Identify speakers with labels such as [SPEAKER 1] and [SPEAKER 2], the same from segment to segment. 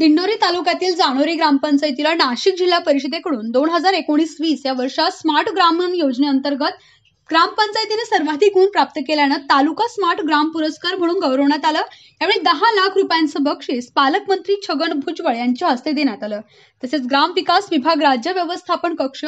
[SPEAKER 1] दिंडोरी तालुक्यातील जानोरी ग्रामपंचायतीला नाशिक जिल्हा परिषदेकडून दोन हजार एकोणीस वीस या वर्षात स्मार्ट ग्राम योजनेअंतर्गत ग्रामपंचायतीने सर्वाधिक गुण प्राप्त केल्यानं तालुका स्मार्ट ग्राम पुरस्कार म्हणून गौरवण्यात आलं यावेळी दहा लाख रुपयांचं बक्षीस पालकमंत्री छगन भुजबळ यांच्या हस्ते देण्यात आलं तसेच ग्राम विकास विभाग राज्य व्यवस्थापन कक्ष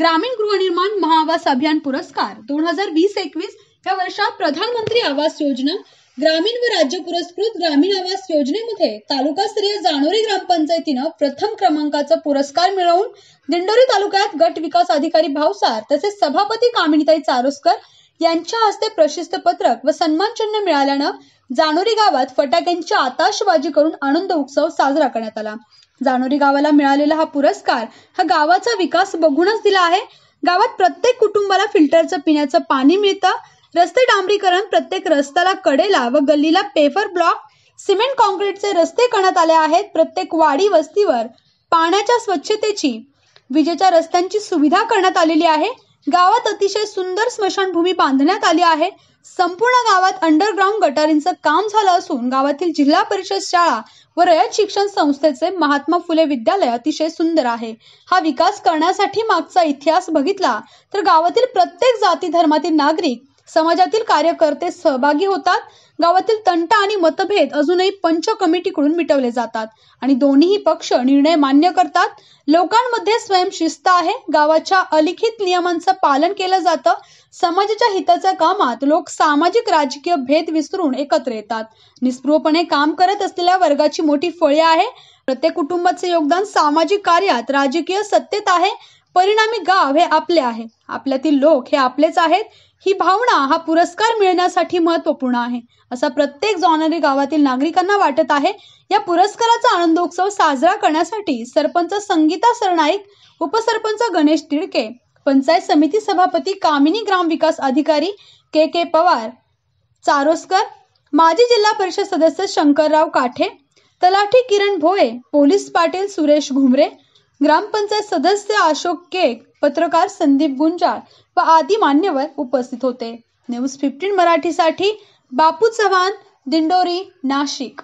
[SPEAKER 1] ग्रामीण गृहनिर्माण महाआवास अभियान पुरस्कार दोन हजार वीस एकवीस या वर्षात प्रधानमंत्री आवास योजना ग्रामीण व राज्य पुरस्कृत ग्रामीण आवास योजनेमध्ये तालुकास्तरीय जानोरी ग्रामपंचायतीनं प्रथम क्रमांकाचा पुरस्कार मिळवून दिंडोरी तालुक्यात गट विकास अधिकारी भावसार तसेच सभापती कामिनीताई चारोसकर यांच्या हस्ते प्रशिस्त पत्रक व सन्मानचिन्ह मिळाल्यानं जानोरी गावात फटाक्यांची आताशबाजी करून आनंद उत्सव साजरा करण्यात आला जानोरी गावाला मिळालेला हा पुरस्कार हा गावाचा विकास बघूनच दिला आहे गावात प्रत्येक कुटुंबाला फिल्टरचं पिण्याचं पाणी मिळतं रस्ते डांबरीकरण प्रत्येक रस्त्याला कडेला व गल्लीला पेपर ब्लॉक सिमेंट कॉन्क्रीटचे रस्ते करण्यात आले आहेत प्रत्येक वाडी वस्तीवर पाण्याच्या स्वच्छतेची विजेच्या रस्त्यांची सुविधा करण्यात आलेली आहे गावात अतिशय सुंदर स्मशानभूमी बांधण्यात आली आहे संपूर्ण गावात अंडरग्राउंड गटारींचं काम झालं असून गावातील जिल्हा परिषद शाळा व रयत शिक्षण संस्थेचे महात्मा फुले विद्यालय अतिशय सुंदर आहे हा विकास करण्यासाठी मागचा इतिहास बघितला तर गावातील प्रत्येक जाती धर्मातील नागरिक समाजातील कार्यकर्ते सहभागी होतात गावातील तंटा आणि मतभेद अजूनही पंच कमिटीकडून मिटवले जातात आणि दोन्ही पक्ष निर्णय मान्य करतात लोकांमध्ये स्वयंशिस्त आहे गावाच्या अलिखित नियमांचं पालन केलं जातं समाजाच्या हिताच्या कामात लोक सामाजिक राजकीय भेद विसरून एकत्र येतात निस्पृहपणे काम करत असलेल्या वर्गाची मोठी फळी आहे प्रत्येक कुटुंबाचे योगदान सामाजिक कार्यात राजकीय सत्तेत आहे परिणामी गाव हे आपले आहे आपल्यातील लोक हे आपलेच आहेत ही भावना हा पुरस्कार मिळण्यासाठी महत्वपूर्ण आहे असा प्रत्येक जॉनरी गावातील नागरिकांना वाटत आहे या पुरस्काराचा आनंदोत्सव साजरा करण्यासाठी सरपंच संगीता सरनाईक उपसरपंच गणेश तिडके पंचायत समिती सभापती कामिनी ग्रामविकास अधिकारी के के पवार चारोस्कर माजी जिल्हा परिषद सदस्य शंकरराव काठे तलाठी किरण भोये पोलीस पाटील सुरेश घुमरे ग्रामपंचायत सदस्य अशोक केक पत्रकार संदीप गुंजाळ व आदी मान्यवर उपस्थित होते न्यूज फिफ्टीन मराठीसाठी बापू चव्हाण दिंडोरी नाशिक